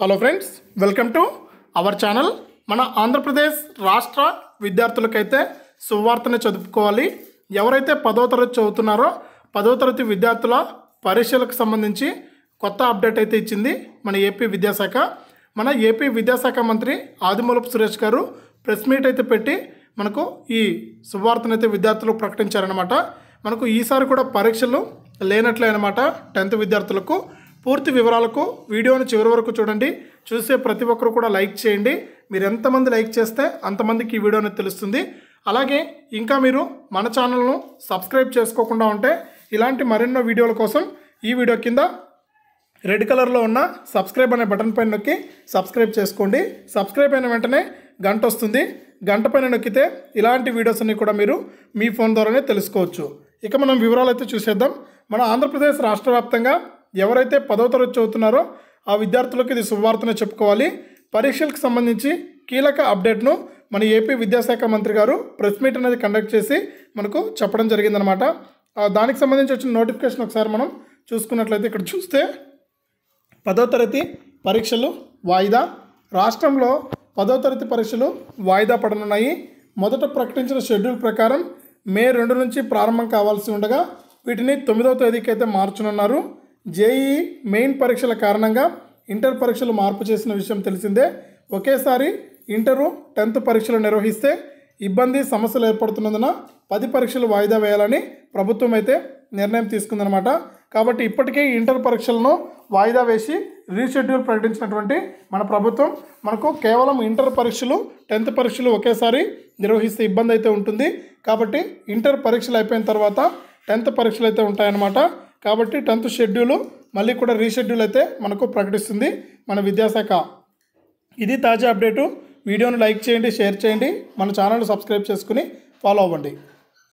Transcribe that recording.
hello friends welcome to our channel మన ఆంధ్రప్రదేశ్ రాష్ట్ర విద్యార్థులకైతే సువార్తని చదువుకోవాలి ఎవరైతే పదో తరగతి చదువుతున్నారో పదో తరగతి విద్యార్థుల పరీక్షలకు సంబంధించి కొత్త అప్డేట్ అయితే ఇచ్చింది మన ఏపీ విద్యాశాఖ మన ఏపీ విద్యాశాఖ మంత్రి ఆదిమూలపు సురేష్ గారు ప్రెస్ మీట్ అయితే పెట్టి మనకు ఈ సువార్తనైతే విద్యార్థులు ప్రకటించారనమాట మనకు ఈసారి కూడా పరీక్షలు లేనట్లే అనమాట టెన్త్ విద్యార్థులకు పూర్తి వివరాలకు వీడియోను చివరి వరకు చూడండి చూసే ప్రతి ఒక్కరు కూడా లైక్ చేయండి మీరు ఎంతమంది లైక్ చేస్తే అంతమందికి ఈ వీడియోని తెలుస్తుంది అలాగే ఇంకా మీరు మన ఛానల్ను సబ్స్క్రైబ్ చేసుకోకుండా ఉంటే ఇలాంటి మరెన్నో వీడియోల కోసం ఈ వీడియో కింద రెడ్ కలర్లో ఉన్న సబ్స్క్రైబ్ అనే బటన్ పైన నొక్కి సబ్స్క్రైబ్ చేసుకోండి సబ్స్క్రైబ్ అయిన వెంటనే గంట వస్తుంది గంట పైన నొక్కితే ఇలాంటి వీడియోస్ అన్నీ కూడా మీరు మీ ఫోన్ ద్వారానే తెలుసుకోవచ్చు ఇక మనం వివరాలు అయితే చూసేద్దాం మన ఆంధ్రప్రదేశ్ రాష్ట్ర వ్యాప్తంగా ఎవరైతే పదో తరగతి చదువుతున్నారో ఆ విద్యార్థులకు ఇది శుభవార్తనే చెప్పుకోవాలి పరీక్షలకు సంబంధించి కీలక అప్డేట్ను మన ఏపీ విద్యాశాఖ మంత్రి గారు ప్రెస్ మీట్ అనేది కండక్ట్ చేసి మనకు చెప్పడం జరిగిందనమాట దానికి సంబంధించి వచ్చిన నోటిఫికేషన్ ఒకసారి మనం చూసుకున్నట్లయితే ఇక్కడ చూస్తే పదో తరగతి పరీక్షలు వాయిదా రాష్ట్రంలో పదో తరగతి పరీక్షలు వాయిదా పడనున్నాయి మొదట ప్రకటించిన షెడ్యూల్ ప్రకారం మే రెండు నుంచి ప్రారంభం కావాల్సి ఉండగా వీటిని తొమ్మిదవ తేదీకి అయితే మార్చనున్నారు జేఈ మెయిన్ పరీక్షల కారణంగా ఇంటర్ పరీక్షలు మార్పు చేసిన విషయం తెలిసిందే ఒకేసారి ఇంటరు టెన్త్ పరీక్షలు నిర్వహిస్తే ఇబ్బంది సమస్యలు ఏర్పడుతున్నందున పది పరీక్షలు వాయిదా వేయాలని ప్రభుత్వం అయితే నిర్ణయం తీసుకుందనమాట కాబట్టి ఇప్పటికే ఇంటర్ పరీక్షలను వాయిదా వేసి రీషెడ్యూల్ ప్రకటించినటువంటి మన ప్రభుత్వం మనకు కేవలం ఇంటర్ పరీక్షలు టెన్త్ పరీక్షలు ఒకేసారి నిర్వహిస్తే ఇబ్బంది అయితే ఉంటుంది కాబట్టి ఇంటర్ పరీక్షలు అయిపోయిన తర్వాత టెన్త్ పరీక్షలు అయితే ఉంటాయన్నమాట కాబట్టి టెన్త్ షెడ్యూల్ మళ్ళీ కూడా రీషెడ్యూల్ అయితే మనకు ప్రకటిస్తుంది మన విద్యాశాఖ ఇది తాజా అప్డేటు వీడియోను లైక్ చేయండి షేర్ చేయండి మన ఛానల్ సబ్స్క్రైబ్ చేసుకుని ఫాలో అవ్వండి